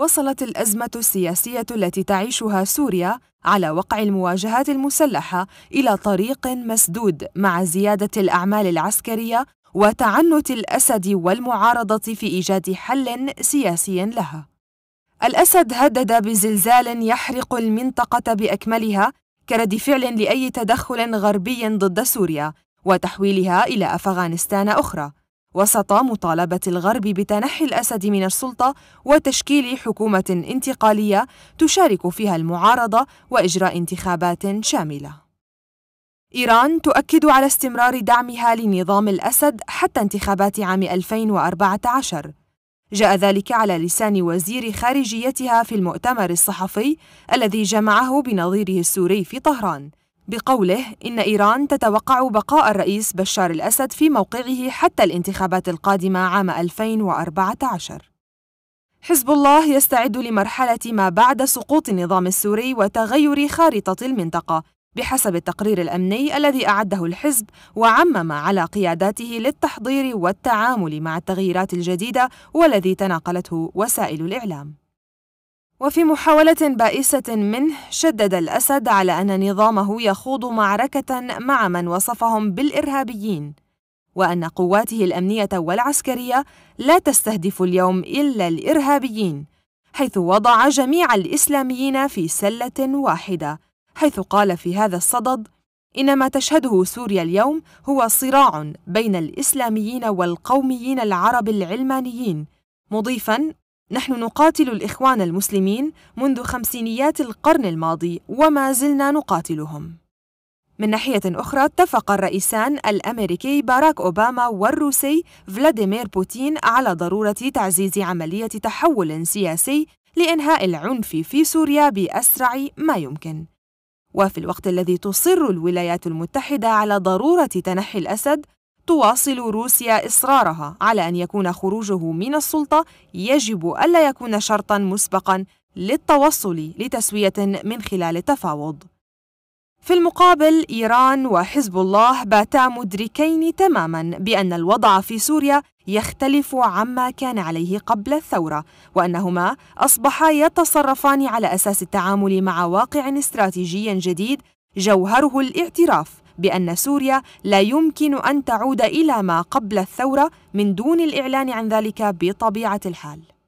وصلت الأزمة السياسية التي تعيشها سوريا على وقع المواجهات المسلحة إلى طريق مسدود مع زيادة الأعمال العسكرية وتعنت الأسد والمعارضة في إيجاد حل سياسي لها. الأسد هدد بزلزال يحرق المنطقة بأكملها كرد فعل لأي تدخل غربي ضد سوريا وتحويلها إلى أفغانستان أخرى. وسط مطالبة الغرب بتنحي الأسد من السلطة وتشكيل حكومة انتقالية تشارك فيها المعارضة وإجراء انتخابات شاملة. إيران تؤكد على استمرار دعمها لنظام الأسد حتى انتخابات عام 2014 جاء ذلك على لسان وزير خارجيتها في المؤتمر الصحفي الذي جمعه بنظيره السوري في طهران بقوله إن إيران تتوقع بقاء الرئيس بشار الأسد في موقعه حتى الانتخابات القادمة عام 2014 حزب الله يستعد لمرحلة ما بعد سقوط النظام السوري وتغير خارطة المنطقة بحسب التقرير الأمني الذي أعده الحزب وعمم على قياداته للتحضير والتعامل مع التغييرات الجديدة والذي تناقلته وسائل الإعلام وفي محاولة بائسة منه شدد الأسد على أن نظامه يخوض معركة مع من وصفهم بالإرهابيين وأن قواته الأمنية والعسكرية لا تستهدف اليوم إلا الإرهابيين حيث وضع جميع الإسلاميين في سلة واحدة حيث قال في هذا الصدد إن ما تشهده سوريا اليوم هو صراع بين الإسلاميين والقوميين العرب العلمانيين مضيفا نحن نقاتل الإخوان المسلمين منذ خمسينيات القرن الماضي وما زلنا نقاتلهم. من ناحية أخرى اتفق الرئيسان الأمريكي باراك أوباما والروسي فلاديمير بوتين على ضرورة تعزيز عملية تحول سياسي لإنهاء العنف في سوريا بأسرع ما يمكن. وفي الوقت الذي تصر الولايات المتحدة على ضرورة تنحي الأسد تواصل روسيا إصرارها على أن يكون خروجه من السلطة يجب ألا يكون شرطا مسبقا للتوصل لتسوية من خلال التفاوض. في المقابل إيران وحزب الله باتا مدركين تماما بأن الوضع في سوريا يختلف عما كان عليه قبل الثورة وأنهما أصبحا يتصرفان على أساس التعامل مع واقع استراتيجي جديد جوهره الاعتراف بأن سوريا لا يمكن أن تعود إلى ما قبل الثورة من دون الإعلان عن ذلك بطبيعة الحال